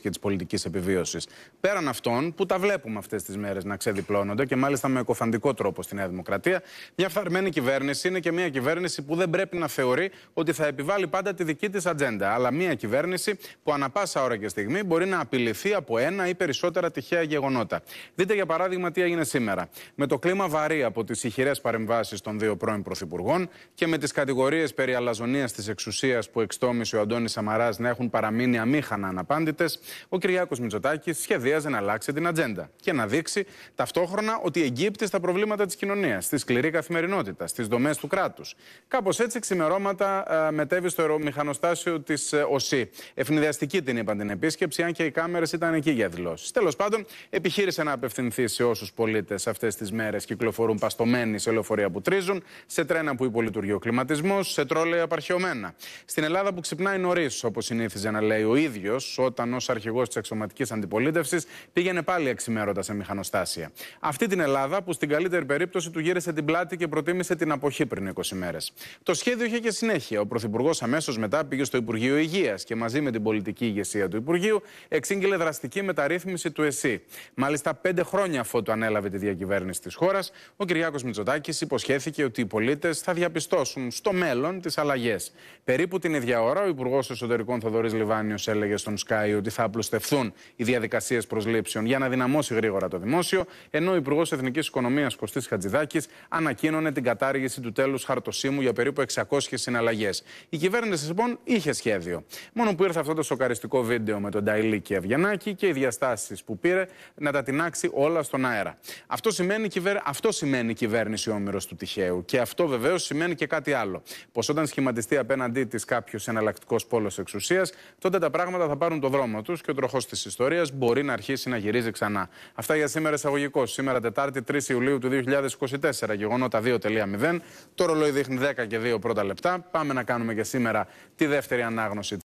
και της πολιτικής επιβίωσης. Πέραν αυτών που τα βλέπουμε αυτές τις μέρες να ξεδιπλώνονται και μάλιστα με κοφαντικό τρόπο στη Νέα Δημοκρατία, μια φθαρμένη κυβέρνηση είναι και μια κυβέρνηση που δεν πρέπει να θεωρεί ότι θα επιβάλλει πάντα τη δική της ατζέντα. Αλλά μια κυβέρνηση που ανα πάσα ώρα και στιγμή μπορεί να απειληθεί από ένα ή περισσότερα τυχαία γεγονότα. Δείτε για παράδειγμα τι έγινε σήμερα. Με το κλίμα βαρύ από τις ηχηρές παρεμβάσεις των δύο πρώην πρωθυπουργών και με τις κατηγορίες περί αλαζονίας της εξουσίας που εξτόμησε ο Αντώνης Σαμαράς να έχουν παραμείνει αμήχανα αναπάντητες, ο Κυριάκος Μητσοτάκης σχεδίαζε να αλλάξει την ατζέντα και να δείξει ταυτόχρονα ότι εγκύπτει στα προβλήματα της κοινωνίας, στη σκληρή καθημερινότητα, στις δομές του κράτους. Κάπως έτσι, ξημερώματα ε, μετέβη στο αερομηχανοστάσιο της ε, ΟΣΥ. Ευνηδιαστική την είπαν την επίσκεψη, αν και οι κάμερες ήταν εκεί για δηλώσεις. Τέλος πάντων, επιχείρησε να απευθυνθεί σε όσους πολίτες αυτές τις μέρες κυκλοφορούν παστομένοι σε λεωφορεία που τρίζουν, σε τρένα που υπολειτουργεί ο κλιματισμός, σε τρόλεα απαρχαιωμένα. Στην Ελλάδα που ξυπνάει νωρίς, όπως συνήθιζε να λέει ο ίδιος, όταν ω αρχηγός της εξωματικής αντιπολίτευσης, πήγαινε πάλι εξημέρωτα σε μηχανοστάσια. Αυτή την Ελλάδα που στην καλύτερη περίπτωση του γύρισε την πλάτη και προτίμησε την αποχή πριν 20 μέρες. Το σχέδιο είχε και συνέχεια. Ο Πρωθυπουργός αμέσως μετά πήγε στο Υπουργείο Υγείας και μαζί με την πολιτική ηγεσία του Υπουργείου εξήγηλε δραστική μεταρρύθμιση του ΕΣΥ. Μάλιστα, πέντε χρόνια αφότου ανέλαβε τη διακυβέρνηση της χώρας, ο Κυριάκος Μητσοτάκης υποσχέθηκε ότι οι πολίτες θα διαπιστώσουν στο μέλλον τις αλλαγές. Περίπου την ίδια ώρα, ο Υπουργός Εσωτερικών Θοδωρής Λιβάνιος έλεγε στον Σκάι. ότι θα θα απλουστευθούν οι διαδικασίες προσλήψεων για να δυναμώσει γρήγορα το δημόσιο, ενώ ο Υπουργός Εθνικής Οικονομίας Κωστής Χατζηδάκης ανακοίνωνε την κατάργηση του τέλους χαρτοσύμου για περίπου 600 συναλλαγές. Η κυβέρνηση λοιπόν είχε σχέδιο. Μόνο που ήρθε αυτό το σοκαριστικό βίντεο με τον Ταϊλή και Ευγενάκη και οι διαστάσεις που πήρε να τα τεινάξει όλα στον αέρα. Αυτό σημαίνει, κυβέρ... αυτό σημαίνει η κυβέρνηση όμοιρο του τυχαίου. Και αυτό βεβαίως σημαίνει και κάτι άλλο. Πως όταν σχηματιστεί απέναντί της κάποιος εναλλακτικός πόλος εξουσίας, τότε τα πράγματα θα πάρουν το δρόμο τους και ο τροχός της ιστορίας μπορεί να αρχίσει να γυρίζει ξανά. Αυτά για σήμερα εισαγωγικό. Σήμερα Τετάρτη 3 Ιουλίου του 2024, γεγονότα 2.0. Το ρολόι δείχνει 10 και 2 πρώτα λεπτά. Πάμε να κάνουμε και σήμερα τη δεύτερη ανάγνωση.